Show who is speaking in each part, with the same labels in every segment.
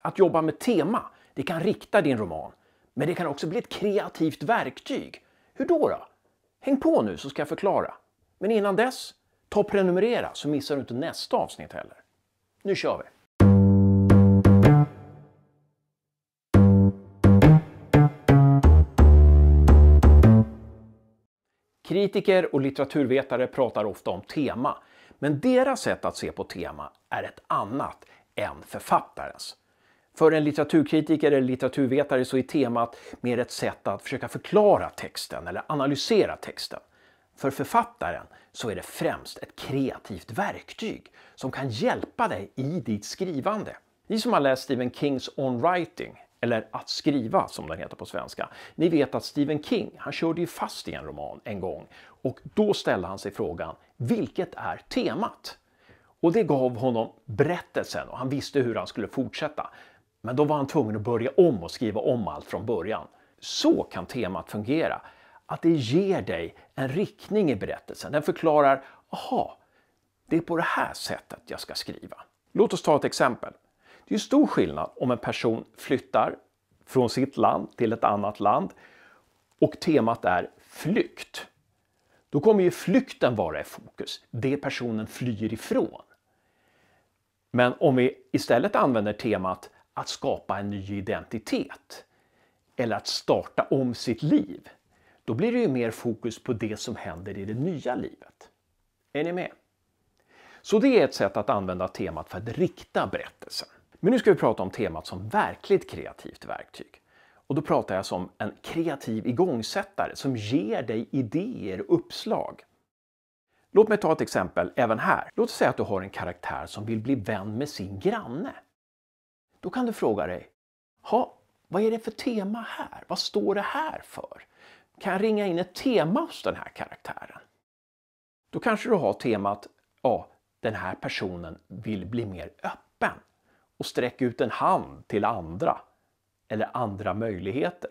Speaker 1: Att jobba med tema, det kan rikta din roman. Men det kan också bli ett kreativt verktyg. Hur då? då? Häng på nu så ska jag förklara. Men innan dess, ta och prenumerera så missar du inte nästa avsnitt heller. Nu kör vi! Kritiker och litteraturvetare pratar ofta om tema, men deras sätt att se på tema är ett annat än författarens. För en litteraturkritiker eller litteraturvetare så är temat mer ett sätt att försöka förklara texten eller analysera texten. För författaren så är det främst ett kreativt verktyg som kan hjälpa dig i ditt skrivande. Ni som har läst Stephen Kings On Writing, eller Att skriva som den heter på svenska. Ni vet att Stephen King, han körde ju fast i en roman en gång och då ställde han sig frågan, vilket är temat? Och det gav honom berättelsen och han visste hur han skulle fortsätta. Men då var han tvungen att börja om och skriva om allt från början. Så kan temat fungera. Att det ger dig en riktning i berättelsen. Den förklarar, aha, det är på det här sättet jag ska skriva. Låt oss ta ett exempel. Det är stor skillnad om en person flyttar från sitt land till ett annat land och temat är flykt. Då kommer ju flykten vara i fokus, det personen flyr ifrån. Men om vi istället använder temat att skapa en ny identitet eller att starta om sitt liv, då blir det ju mer fokus på det som händer i det nya livet. Är ni med? Så det är ett sätt att använda temat för att rikta berättelsen. Men nu ska vi prata om temat som verkligt kreativt verktyg. Och då pratar jag som en kreativ igångsättare som ger dig idéer och uppslag. Låt mig ta ett exempel även här. Låt oss säga att du har en karaktär som vill bli vän med sin granne. Då kan du fråga dig, ha, vad är det för tema här? Vad står det här för? Kan jag ringa in ett tema hos den här karaktären? Då kanske du har temat, ja, den här personen vill bli mer öppen och sträcka ut en hand till andra eller andra möjligheter.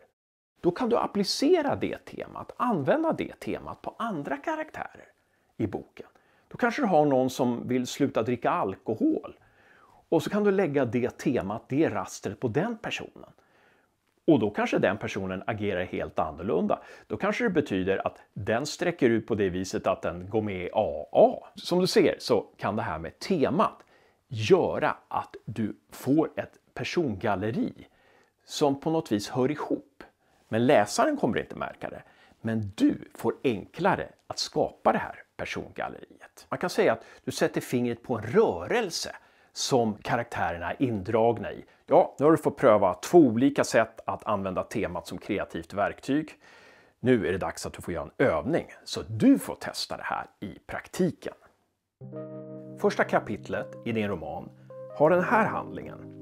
Speaker 1: Då kan du applicera det temat, använda det temat på andra karaktärer i boken. Då kanske du har någon som vill sluta dricka alkohol och så kan du lägga det temat, det rastret på den personen. Och då kanske den personen agerar helt annorlunda. Då kanske det betyder att den sträcker ut på det viset att den går med i AA. Som du ser så kan det här med temat göra att du får ett persongalleri som på något vis hör ihop. Men läsaren kommer inte märka det. Men du får enklare att skapa det här persongalleriet. Man kan säga att du sätter fingret på en rörelse som karaktärerna är indragna i. Ja, nu har du fått pröva två olika sätt att använda temat som kreativt verktyg. Nu är det dags att du får göra en övning så du får testa det här i praktiken. Första kapitlet i din roman har den här handlingen.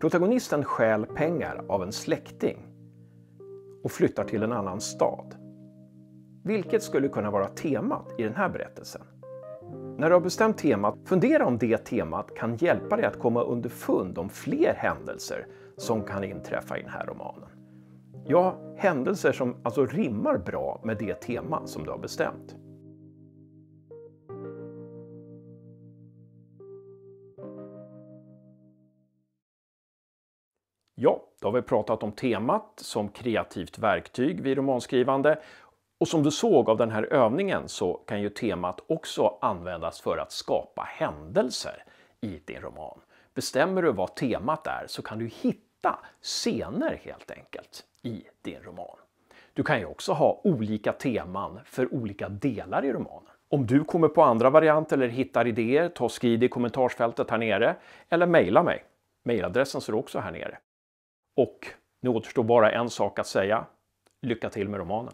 Speaker 1: Protagonisten stjäl pengar av en släkting och flyttar till en annan stad. Vilket skulle kunna vara temat i den här berättelsen? När du har bestämt temat, fundera om det temat kan hjälpa dig att komma underfund om fler händelser som kan inträffa i den här romanen. Ja, händelser som alltså rimmar bra med det tema som du har bestämt. Ja, då har vi pratat om temat som kreativt verktyg vid romanskrivande och som du såg av den här övningen så kan ju temat också användas för att skapa händelser i din roman. Bestämmer du vad temat är så kan du hitta scener helt enkelt i din roman. Du kan ju också ha olika teman för olika delar i romanen. Om du kommer på andra varianter eller hittar idéer, ta och skriv i kommentarsfältet här nere eller mejla mig. Mejladressen står också här nere. Och nu återstår bara en sak att säga. Lycka till med romanen!